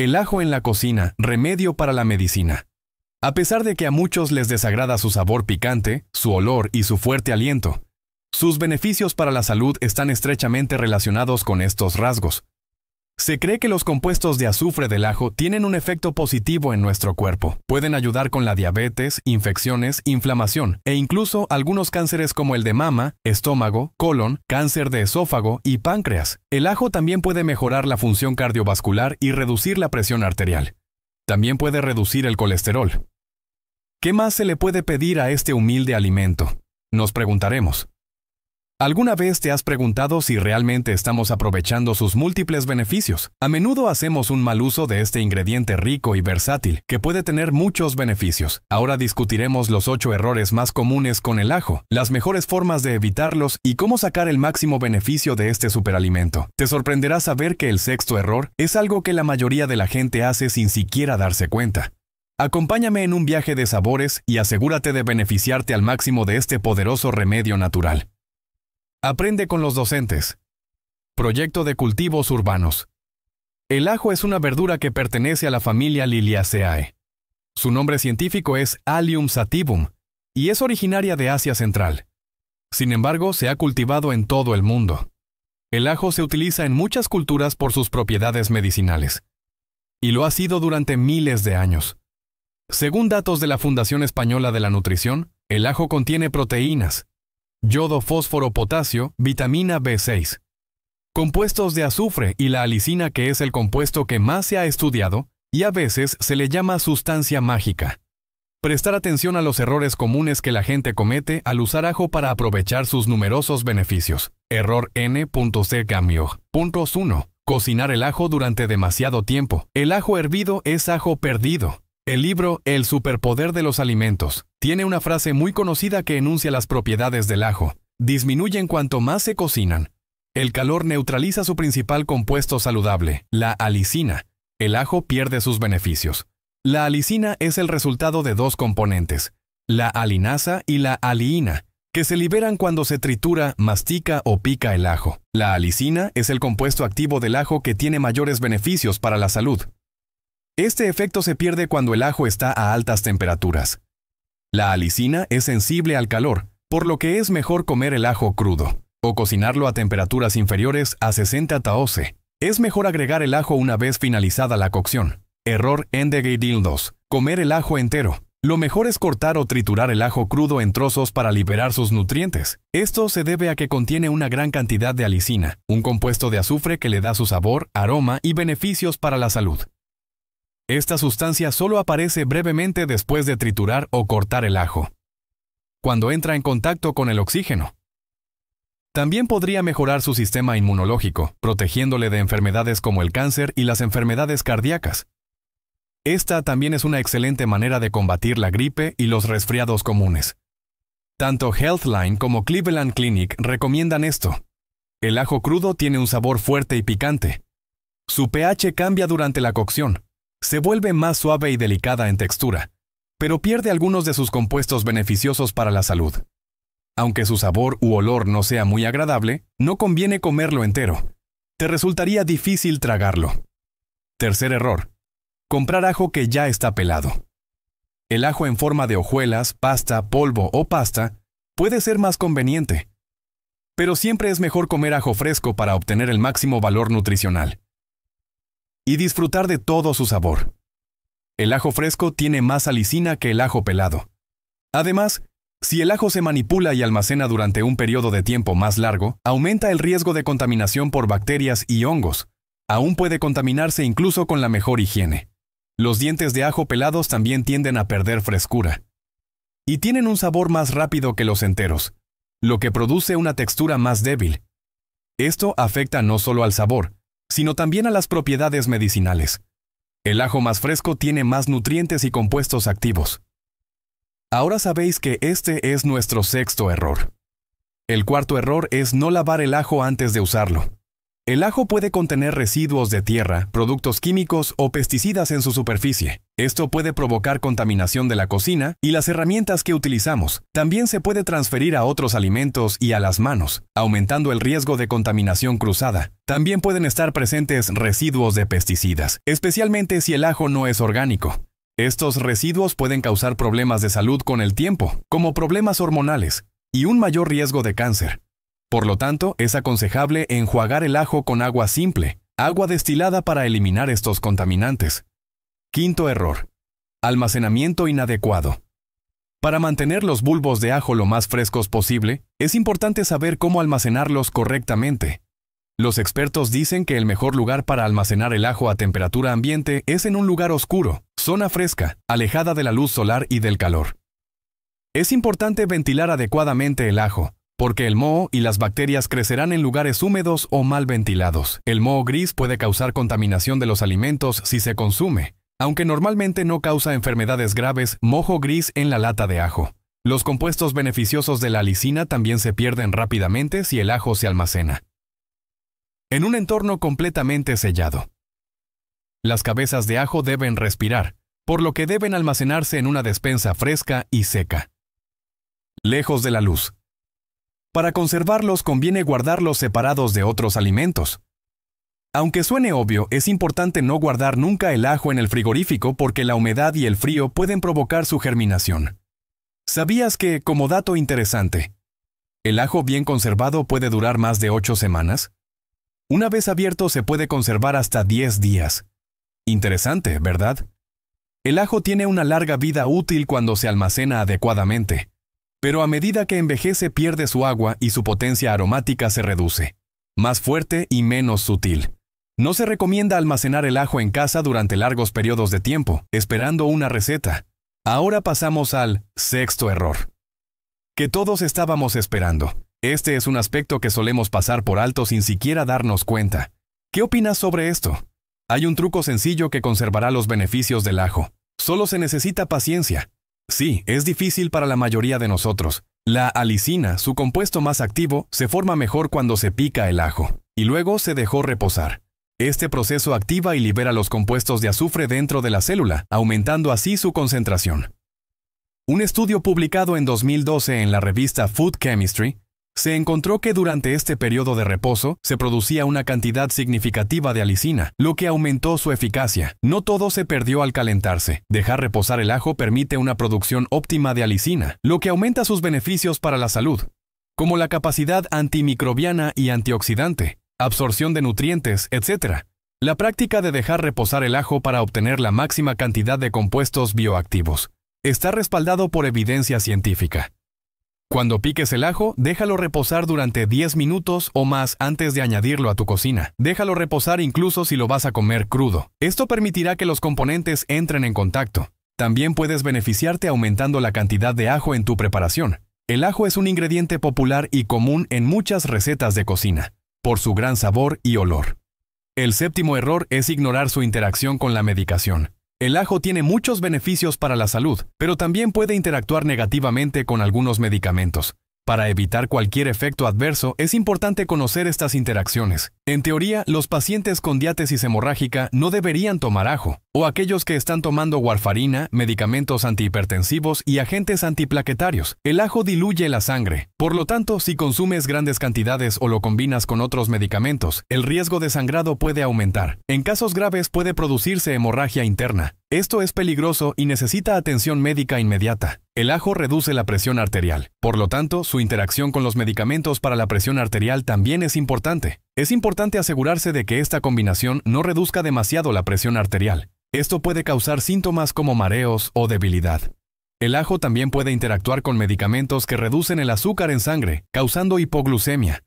El ajo en la cocina, remedio para la medicina. A pesar de que a muchos les desagrada su sabor picante, su olor y su fuerte aliento, sus beneficios para la salud están estrechamente relacionados con estos rasgos. Se cree que los compuestos de azufre del ajo tienen un efecto positivo en nuestro cuerpo. Pueden ayudar con la diabetes, infecciones, inflamación e incluso algunos cánceres como el de mama, estómago, colon, cáncer de esófago y páncreas. El ajo también puede mejorar la función cardiovascular y reducir la presión arterial. También puede reducir el colesterol. ¿Qué más se le puede pedir a este humilde alimento? Nos preguntaremos. ¿Alguna vez te has preguntado si realmente estamos aprovechando sus múltiples beneficios? A menudo hacemos un mal uso de este ingrediente rico y versátil, que puede tener muchos beneficios. Ahora discutiremos los 8 errores más comunes con el ajo, las mejores formas de evitarlos y cómo sacar el máximo beneficio de este superalimento. Te sorprenderá saber que el sexto error es algo que la mayoría de la gente hace sin siquiera darse cuenta. Acompáñame en un viaje de sabores y asegúrate de beneficiarte al máximo de este poderoso remedio natural. Aprende con los docentes. Proyecto de cultivos urbanos. El ajo es una verdura que pertenece a la familia Liliaceae. Su nombre científico es Allium sativum y es originaria de Asia Central. Sin embargo, se ha cultivado en todo el mundo. El ajo se utiliza en muchas culturas por sus propiedades medicinales. Y lo ha sido durante miles de años. Según datos de la Fundación Española de la Nutrición, el ajo contiene proteínas, yodo fósforo potasio, vitamina B6. Compuestos de azufre y la alicina que es el compuesto que más se ha estudiado y a veces se le llama sustancia mágica. Prestar atención a los errores comunes que la gente comete al usar ajo para aprovechar sus numerosos beneficios. Error N.C. 1. Cocinar el ajo durante demasiado tiempo. El ajo hervido es ajo perdido. El libro El superpoder de los alimentos tiene una frase muy conocida que enuncia las propiedades del ajo. Disminuyen cuanto más se cocinan. El calor neutraliza su principal compuesto saludable, la alicina. El ajo pierde sus beneficios. La alicina es el resultado de dos componentes, la alinasa y la aliina, que se liberan cuando se tritura, mastica o pica el ajo. La alicina es el compuesto activo del ajo que tiene mayores beneficios para la salud, este efecto se pierde cuando el ajo está a altas temperaturas. La alicina es sensible al calor, por lo que es mejor comer el ajo crudo o cocinarlo a temperaturas inferiores a 60 Es mejor agregar el ajo una vez finalizada la cocción. Error 2. Comer el ajo entero. Lo mejor es cortar o triturar el ajo crudo en trozos para liberar sus nutrientes. Esto se debe a que contiene una gran cantidad de alicina, un compuesto de azufre que le da su sabor, aroma y beneficios para la salud. Esta sustancia solo aparece brevemente después de triturar o cortar el ajo, cuando entra en contacto con el oxígeno. También podría mejorar su sistema inmunológico, protegiéndole de enfermedades como el cáncer y las enfermedades cardíacas. Esta también es una excelente manera de combatir la gripe y los resfriados comunes. Tanto Healthline como Cleveland Clinic recomiendan esto. El ajo crudo tiene un sabor fuerte y picante. Su pH cambia durante la cocción, se vuelve más suave y delicada en textura, pero pierde algunos de sus compuestos beneficiosos para la salud. Aunque su sabor u olor no sea muy agradable, no conviene comerlo entero. Te resultaría difícil tragarlo. Tercer error. Comprar ajo que ya está pelado. El ajo en forma de hojuelas, pasta, polvo o pasta puede ser más conveniente. Pero siempre es mejor comer ajo fresco para obtener el máximo valor nutricional y disfrutar de todo su sabor. El ajo fresco tiene más alicina que el ajo pelado. Además, si el ajo se manipula y almacena durante un periodo de tiempo más largo, aumenta el riesgo de contaminación por bacterias y hongos. Aún puede contaminarse incluso con la mejor higiene. Los dientes de ajo pelados también tienden a perder frescura. Y tienen un sabor más rápido que los enteros, lo que produce una textura más débil. Esto afecta no solo al sabor, sino también a las propiedades medicinales. El ajo más fresco tiene más nutrientes y compuestos activos. Ahora sabéis que este es nuestro sexto error. El cuarto error es no lavar el ajo antes de usarlo. El ajo puede contener residuos de tierra, productos químicos o pesticidas en su superficie. Esto puede provocar contaminación de la cocina y las herramientas que utilizamos. También se puede transferir a otros alimentos y a las manos, aumentando el riesgo de contaminación cruzada. También pueden estar presentes residuos de pesticidas, especialmente si el ajo no es orgánico. Estos residuos pueden causar problemas de salud con el tiempo, como problemas hormonales, y un mayor riesgo de cáncer. Por lo tanto, es aconsejable enjuagar el ajo con agua simple, agua destilada para eliminar estos contaminantes. Quinto error. Almacenamiento inadecuado. Para mantener los bulbos de ajo lo más frescos posible, es importante saber cómo almacenarlos correctamente. Los expertos dicen que el mejor lugar para almacenar el ajo a temperatura ambiente es en un lugar oscuro, zona fresca, alejada de la luz solar y del calor. Es importante ventilar adecuadamente el ajo, porque el moho y las bacterias crecerán en lugares húmedos o mal ventilados. El moho gris puede causar contaminación de los alimentos si se consume, aunque normalmente no causa enfermedades graves, mojo gris en la lata de ajo. Los compuestos beneficiosos de la alicina también se pierden rápidamente si el ajo se almacena. En un entorno completamente sellado. Las cabezas de ajo deben respirar, por lo que deben almacenarse en una despensa fresca y seca. Lejos de la luz. Para conservarlos conviene guardarlos separados de otros alimentos. Aunque suene obvio, es importante no guardar nunca el ajo en el frigorífico porque la humedad y el frío pueden provocar su germinación. ¿Sabías que, como dato interesante, el ajo bien conservado puede durar más de 8 semanas? Una vez abierto se puede conservar hasta 10 días. Interesante, ¿verdad? El ajo tiene una larga vida útil cuando se almacena adecuadamente. Pero a medida que envejece pierde su agua y su potencia aromática se reduce, más fuerte y menos sutil. No se recomienda almacenar el ajo en casa durante largos periodos de tiempo, esperando una receta. Ahora pasamos al sexto error. Que todos estábamos esperando. Este es un aspecto que solemos pasar por alto sin siquiera darnos cuenta. ¿Qué opinas sobre esto? Hay un truco sencillo que conservará los beneficios del ajo. Solo se necesita paciencia. Sí, es difícil para la mayoría de nosotros. La alicina, su compuesto más activo, se forma mejor cuando se pica el ajo, y luego se dejó reposar. Este proceso activa y libera los compuestos de azufre dentro de la célula, aumentando así su concentración. Un estudio publicado en 2012 en la revista Food Chemistry se encontró que durante este periodo de reposo se producía una cantidad significativa de alicina, lo que aumentó su eficacia. No todo se perdió al calentarse. Dejar reposar el ajo permite una producción óptima de alicina, lo que aumenta sus beneficios para la salud, como la capacidad antimicrobiana y antioxidante, absorción de nutrientes, etc. La práctica de dejar reposar el ajo para obtener la máxima cantidad de compuestos bioactivos está respaldado por evidencia científica. Cuando piques el ajo, déjalo reposar durante 10 minutos o más antes de añadirlo a tu cocina. Déjalo reposar incluso si lo vas a comer crudo. Esto permitirá que los componentes entren en contacto. También puedes beneficiarte aumentando la cantidad de ajo en tu preparación. El ajo es un ingrediente popular y común en muchas recetas de cocina, por su gran sabor y olor. El séptimo error es ignorar su interacción con la medicación. El ajo tiene muchos beneficios para la salud, pero también puede interactuar negativamente con algunos medicamentos. Para evitar cualquier efecto adverso es importante conocer estas interacciones. En teoría, los pacientes con diátesis hemorrágica no deberían tomar ajo, o aquellos que están tomando warfarina, medicamentos antihipertensivos y agentes antiplaquetarios. El ajo diluye la sangre. Por lo tanto, si consumes grandes cantidades o lo combinas con otros medicamentos, el riesgo de sangrado puede aumentar. En casos graves puede producirse hemorragia interna. Esto es peligroso y necesita atención médica inmediata. El ajo reduce la presión arterial. Por lo tanto, su interacción con los medicamentos para la presión arterial también es importante. Es importante asegurarse de que esta combinación no reduzca demasiado la presión arterial. Esto puede causar síntomas como mareos o debilidad. El ajo también puede interactuar con medicamentos que reducen el azúcar en sangre, causando hipoglucemia,